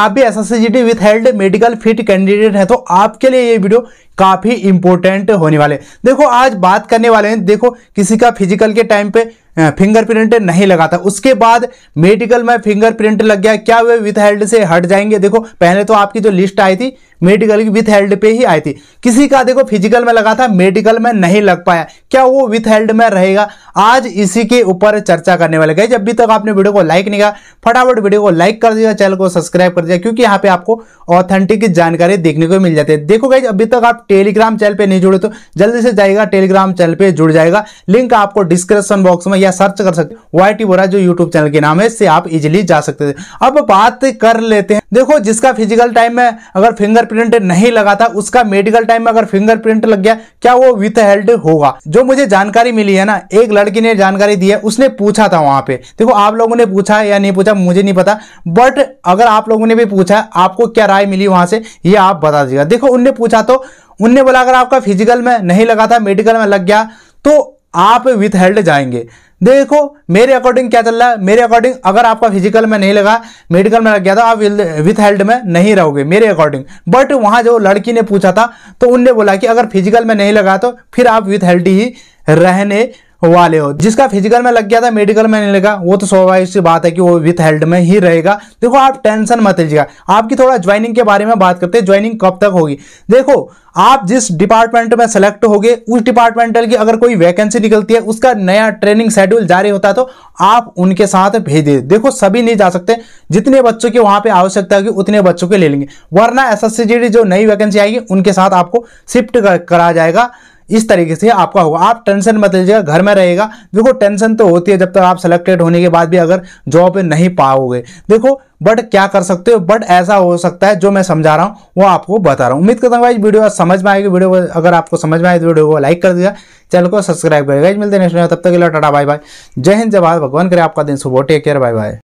आप भी S S with held medical fit candidate हैं तो आपके लिए ये वीडियो काफ़ी इंपॉर्टेंट होने वाले देखो आज बात करने वाले हैं देखो किसी का फिजिकल के टाइम पे फिंगरप्रिंट नहीं लगा था उसके बाद मेडिकल में फिंगरप्रिंट लग गया क्या वे विथ हेल्ड से हट जाएंगे देखो पहले तो आपकी जो लिस्ट आई थी मेडिकल की विथ हेल्ड पे ही आई थी किसी का देखो फिजिकल में लगा था मेडिकल में नहीं लग पाया क्या वो विथ हेल्ड में रहेगा आज इसी के ऊपर चर्चा करने वाले गए जब भी तक आपने वीडियो को लाइक नहीं किया फटाफट वीडियो को लाइक कर दिया चैनल को सब्सक्राइब कर दिया क्योंकि यहाँ पे आपको ऑथेंटिक जानकारी देखने को मिल जाती है देखो गई अभी तक आप टेलीग्राम चैनल पर नहीं जुड़े तो जल्दी से जाएगा टेलीग्राम चैनल पर जुड़ जाएगा लिंक आपको डिस्क्रिप्शन बॉक्स में या सर्च कर सकते वाई टी बोरा जो यूट्यूब चैनल के नाम है इससे आप इजिली जा सकते थे अब बात कर लेते हैं देखो जिसका फिजिकल टाइम में अगर फिंगरप्रिंट नहीं लगा था उसका मेडिकल टाइम में अगर फिंगरप्रिंट लग गया क्या वो विथ हेल्ड होगा जो मुझे जानकारी मिली है ना एक लड़की ने जानकारी दी है उसने पूछा था वहां पे देखो आप लोगों ने पूछा या नहीं पूछा मुझे नहीं पता बट अगर आप लोगों ने भी पूछा आपको क्या राय मिली वहां से ये आप बता दीजिएगा देखो उनने पूछा तो उनने बोला अगर आपका फिजिकल में नहीं लगा था मेडिकल में लग गया तो आप विथ हेल्ड जाएंगे देखो मेरे अकॉर्डिंग क्या चल रहा है मेरे अकॉर्डिंग अगर आपका फिजिकल में नहीं लगा मेडिकल में लग गया था आप विथ हेल्ड में नहीं रहोगे मेरे अकॉर्डिंग बट वहां जो लड़की ने पूछा था तो उनने बोला कि अगर फिजिकल में नहीं लगा तो फिर आप विथ हेल्ड ही रहने वाले हो जिसका फिजिकल में लग गया था मेडिकल में नहीं लगा वो तो स्वाभाविक सी बात है कि वो विथ हेल्थ में ही रहेगा देखो आप टेंशन मत लीजिएगा आपकी थोड़ा ज्वाइनिंग के बारे में बात करते हैं ज्वाइनिंग कब तक होगी देखो आप जिस डिपार्टमेंट में सेलेक्ट होगे उस डिपार्टमेंटल की अगर कोई वैकेंसी निकलती है उसका नया ट्रेनिंग शेड्यूल जारी होता है तो आप उनके साथ भेज दे देखो सभी नहीं जा सकते जितने बच्चों की वहां पे आवश्यकता होगी उतने बच्चों के ले लेंगे वरना एस एस जो नई वैकेंसी आएगी उनके साथ आपको शिफ्ट करा जाएगा इस तरीके से आपका होगा आप टेंशन मत लीजिएगा घर में रहेगा देखो टेंशन तो होती है जब तक आप सेलेक्टेड होने के बाद भी अगर जॉब नहीं पाओगे देखो बट क्या कर सकते हो बट ऐसा हो सकता है जो मैं समझा रहा हूँ वो आपको बता रहा हूँ उम्मीद करता हूँ भाई वीडियो समझ में आएगी वीडियो अगर आपको समझ में आए तो वीडियो को लाइक कर दिया चैनल को सब्सक्राइब करेगा मिलते हैं नेक्स्ट तब तक के लिए टाटा बाय बाय जय हिंद जय भगवान करे आपका दिन सुबह टेक केयर बाय बाय